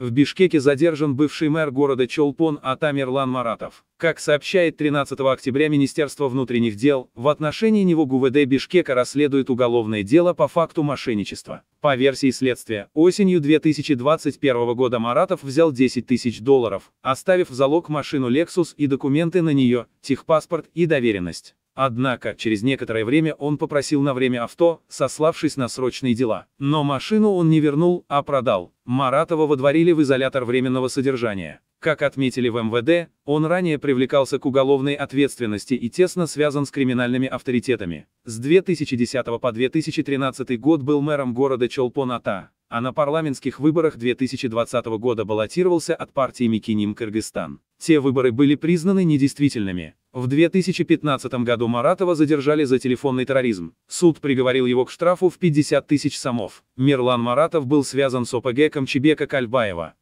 В Бишкеке задержан бывший мэр города Чолпон Атамирлан Маратов. Как сообщает 13 октября Министерство внутренних дел, в отношении него ГУВД Бишкека расследует уголовное дело по факту мошенничества. По версии следствия, осенью 2021 года Маратов взял 10 тысяч долларов, оставив в залог машину Lexus и документы на нее, техпаспорт и доверенность. Однако, через некоторое время он попросил на время авто, сославшись на срочные дела. Но машину он не вернул, а продал. Маратова водворили в изолятор временного содержания. Как отметили в МВД, он ранее привлекался к уголовной ответственности и тесно связан с криминальными авторитетами. С 2010 по 2013 год был мэром города Чолпон-Ата, а на парламентских выборах 2020 года баллотировался от партии Микиним Кыргызстан. Те выборы были признаны недействительными. В 2015 году Маратова задержали за телефонный терроризм. Суд приговорил его к штрафу в 50 тысяч сомов. Мирлан Маратов был связан с ОПГ Камчебека Кальбаева.